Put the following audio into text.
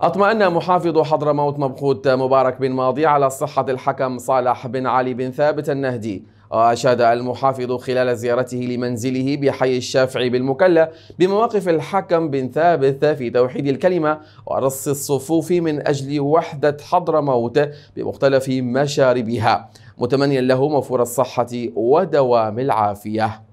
أطمأن محافظ حضرموت مبخوت مبارك بن ماضي على صحة الحكم صالح بن علي بن ثابت النهدي وأشاد المحافظ خلال زيارته لمنزله بحي الشافعي بالمكلا بمواقف الحكم بن ثابت في توحيد الكلمة ورص الصفوف من أجل وحدة حضرموت بمختلف مشاربها متمنيا له موفور الصحة ودوام العافية